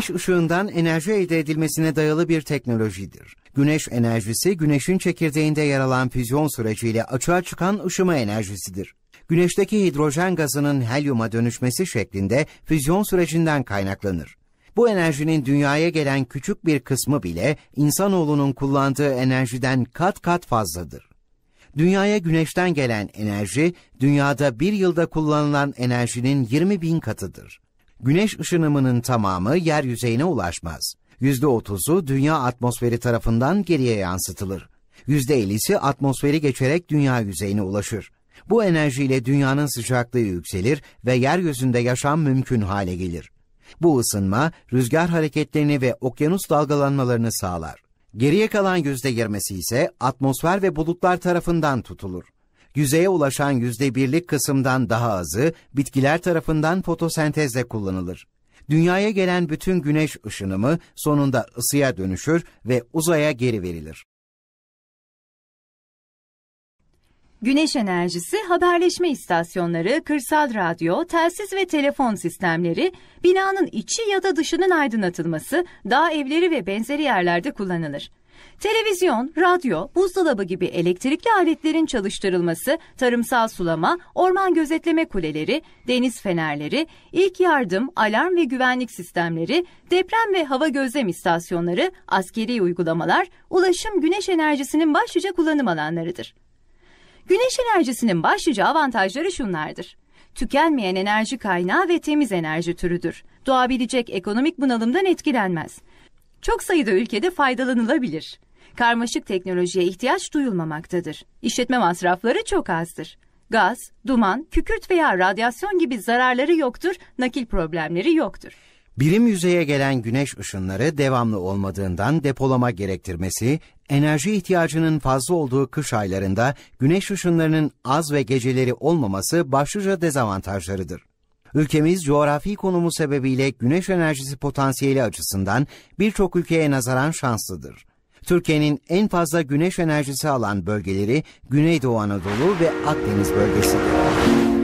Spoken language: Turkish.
güneş ışığından enerji elde edilmesine dayalı bir teknolojidir. Güneş enerjisi, güneşin çekirdeğinde yer alan füzyon süreciyle açığa çıkan ışıma enerjisidir. Güneşteki hidrojen gazının helyuma dönüşmesi şeklinde füzyon sürecinden kaynaklanır. Bu enerjinin dünyaya gelen küçük bir kısmı bile insanoğlunun kullandığı enerjiden kat kat fazladır. Dünyaya güneşten gelen enerji, dünyada bir yılda kullanılan enerjinin 20 bin katıdır güneş ışınımının tamamı yer yüzeyine ulaşmaz. %30'u dünya atmosferi tarafından geriye yansıtılır. %50'si atmosferi geçerek dünya yüzeyine ulaşır. Bu enerjiyle dünyanın sıcaklığı yükselir ve yeryüzünde yaşam mümkün hale gelir. Bu ısınma rüzgar hareketlerini ve okyanus dalgalanmalarını sağlar. Geriye kalan %20'si ise atmosfer ve bulutlar tarafından tutulur yüzeye ulaşan yüzde birlik kısımdan daha azı bitkiler tarafından fotosentezle kullanılır. Dünyaya gelen bütün güneş ışınımı sonunda ısıya dönüşür ve uzaya geri verilir. Güneş enerjisi, haberleşme istasyonları, kırsal radyo, telsiz ve telefon sistemleri, binanın içi ya da dışının aydınlatılması, dağ evleri ve benzeri yerlerde kullanılır. Televizyon, radyo, buzdolabı gibi elektrikli aletlerin çalıştırılması, tarımsal sulama, orman gözetleme kuleleri, deniz fenerleri, ilk yardım, alarm ve güvenlik sistemleri, deprem ve hava gözlem istasyonları, askeri uygulamalar, ulaşım güneş enerjisinin başlıca kullanım alanlarıdır. Güneş enerjisinin başlıca avantajları şunlardır tükenmeyen enerji kaynağı ve temiz enerji türüdür. Doğabilecek ekonomik bunalımdan etkilenmez çok sayıda ülkede faydalanılabilir. Karmaşık teknolojiye ihtiyaç duyulmamaktadır. İşletme masrafları çok azdır. Gaz, duman, kükürt veya radyasyon gibi zararları yoktur, nakil problemleri yoktur. Birim yüzeye gelen güneş ışınları devamlı olmadığından depolama gerektirmesi, enerji ihtiyacının fazla olduğu kış aylarında güneş ışınlarının az ve geceleri olmaması başlıca dezavantajlarıdır. Ülkemiz coğrafi konumu sebebiyle güneş enerjisi potansiyeli açısından birçok ülkeye nazaran şanslıdır. Türkiye'nin en fazla güneş enerjisi alan bölgeleri Güneydoğu Anadolu ve Akdeniz bölgesidir.